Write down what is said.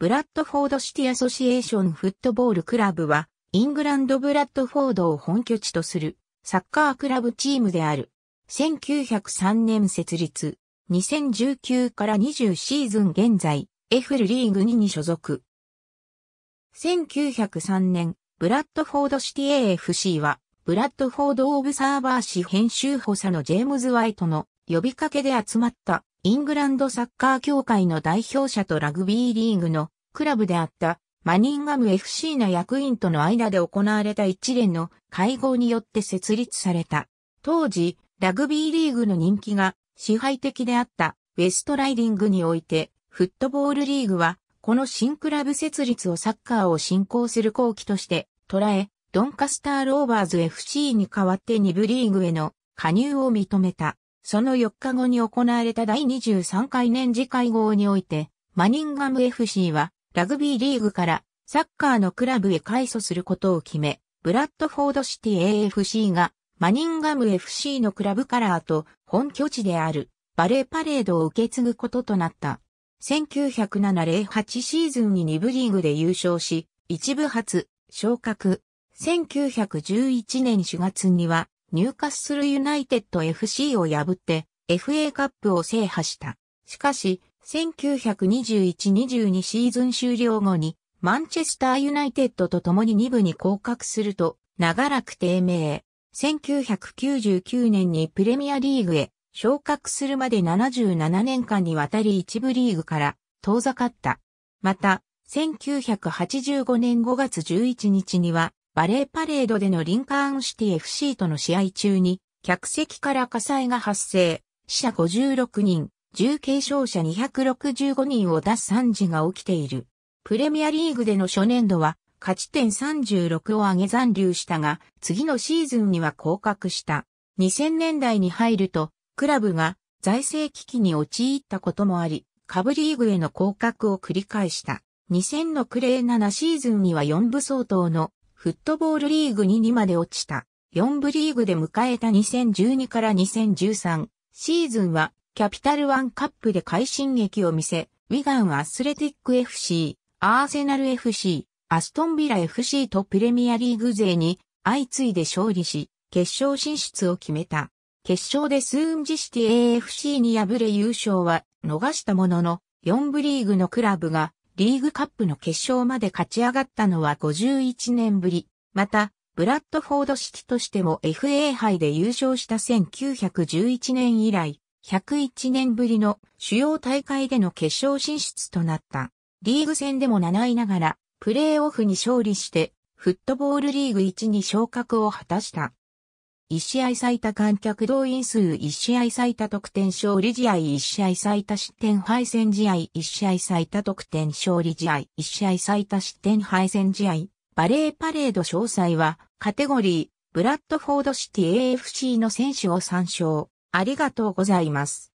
ブラッドフォードシティアソシエーションフットボールクラブは、イングランドブラッドフォードを本拠地とするサッカークラブチームである。1903年設立、2019から20シーズン現在、F リーグ2に所属。1903年、ブラッドフォードシティ AFC は、ブラッドフォードオブサーバー誌編集補佐のジェームズ・ワイトの呼びかけで集まったイングランドサッカー協会の代表者とラグビーリーグのクラブであったマニンガム FC の役員との間で行われた一連の会合によって設立された。当時、ラグビーリーグの人気が支配的であったウェストライディングにおいて、フットボールリーグは、この新クラブ設立をサッカーを進行する後期として捉え、ドンカスターローバーズ FC に代わって2部リーグへの加入を認めた。その4日後に行われた第23回年次会合において、マニンガム FC はラグビーリーグからサッカーのクラブへ改組することを決め、ブラッドフォードシティ AFC がマニンガム FC のクラブカラーと本拠地であるバレーパレードを受け継ぐこととなった。1907-08シーズンに2部リーグで優勝し、1部初、昇格。1911年4月にはニューカッスルユナイテッド FC を破って FA カップを制覇した。しかし、1921-22シーズン終了後に、マンチェスターユナイテッドと共に2部に降格すると、長らく低迷。1999年にプレミアリーグへ昇格するまで77年間にわたり一部リーグから遠ざかった。また、1985年5月11日には、バレーパレードでのリンカーンシティ FC との試合中に、客席から火災が発生、死者56人、重軽傷者265人を出す惨事が起きている。プレミアリーグでの初年度は、勝ち点36を上げ残留したが、次のシーズンには降格した。2000年代に入ると、クラブが財政危機に陥ったこともあり、株リーグへの降格を繰り返した。2000のクレー7シーズンには4部相当のフットボールリーグに2まで落ちた。4部リーグで迎えた2012から2013シーズンはキャピタルワンカップで快進撃を見せ、ウィガンアスレティック FC、アーセナル FC、アストンビラ FC とプレミアリーグ勢に相次いで勝利し、決勝進出を決めた。決勝でスーンジシティ AFC に敗れ優勝は逃したものの、4部リーグのクラブがリーグカップの決勝まで勝ち上がったのは51年ぶり。また、ブラッドフォードシティとしても FA 杯で優勝した1911年以来、101年ぶりの主要大会での決勝進出となった。リーグ戦でも7位ながら、プレーオフに勝利して、フットボールリーグ1に昇格を果たした。1試合最多観客動員数1試合最多得点勝利試合1試合最多失点敗戦試合1試合最多得点勝利試合1試合最多失点敗戦試合バレーパレード詳細はカテゴリーブラッドフォードシティ AFC の選手を参照ありがとうございます。